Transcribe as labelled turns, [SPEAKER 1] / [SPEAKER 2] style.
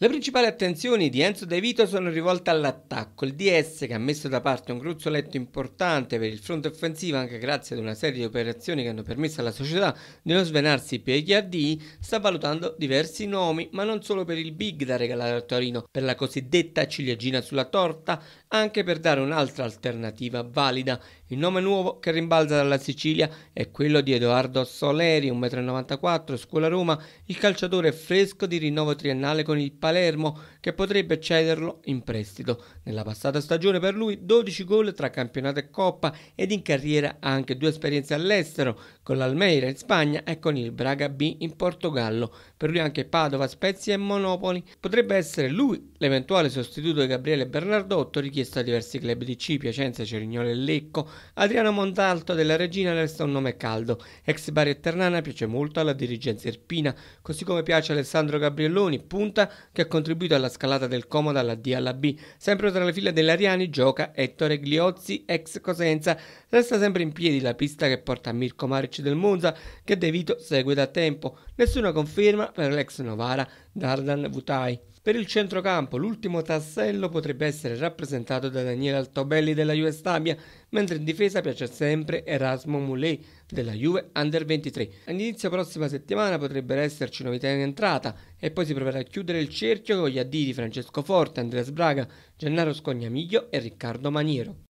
[SPEAKER 1] Le principali attenzioni di Enzo De Vito sono rivolte all'attacco. Il DS che ha messo da parte un gruzzoletto importante per il fronte offensivo anche grazie ad una serie di operazioni che hanno permesso alla società di non svenarsi più ai chiardi, sta valutando diversi nomi, ma non solo per il big da regalare a Torino, per la cosiddetta ciliegina sulla torta, anche per dare un'altra alternativa valida. Il nome nuovo che rimbalza dalla Sicilia è quello di Edoardo Soleri, 1,94 m, scuola Roma, il calciatore fresco di rinnovo triennale con il Palermo Palermo che potrebbe cederlo in prestito. Nella passata stagione per lui 12 gol tra campionato e coppa ed in carriera ha anche due esperienze all'estero con l'Almeira in Spagna e con il Braga B in Portogallo. Per lui anche Padova, Spezia e Monopoli. Potrebbe essere lui l'eventuale sostituto di Gabriele Bernardotto richiesto a diversi club di C, Piacenza, Cerignola e Lecco. Adriano Montalto della Regina resta un nome caldo. Ex Bari e Ternana piace molto alla dirigenza irpina, così come piace Alessandro Gabrielloni, punta che ha contribuito alla scalata del Como dalla D alla B. Sempre tra le file dell'Ariani gioca Ettore Gliozzi, ex Cosenza. Resta sempre in piedi la pista che porta a Mirko Maric del Monza, che De Vito segue da tempo. Nessuna conferma per l'ex Novara Dardan Vutai. Per il centrocampo l'ultimo tassello potrebbe essere rappresentato da Daniele Altobelli della Juve Stabia, mentre in difesa piace sempre Erasmo Moulet della Juve Under 23. All'inizio prossima settimana potrebbero esserci novità in entrata e poi si proverà a chiudere il cerchio con gli addì di Francesco Forte, Andrea Sbraga, Gennaro Scognamiglio e Riccardo Maniero.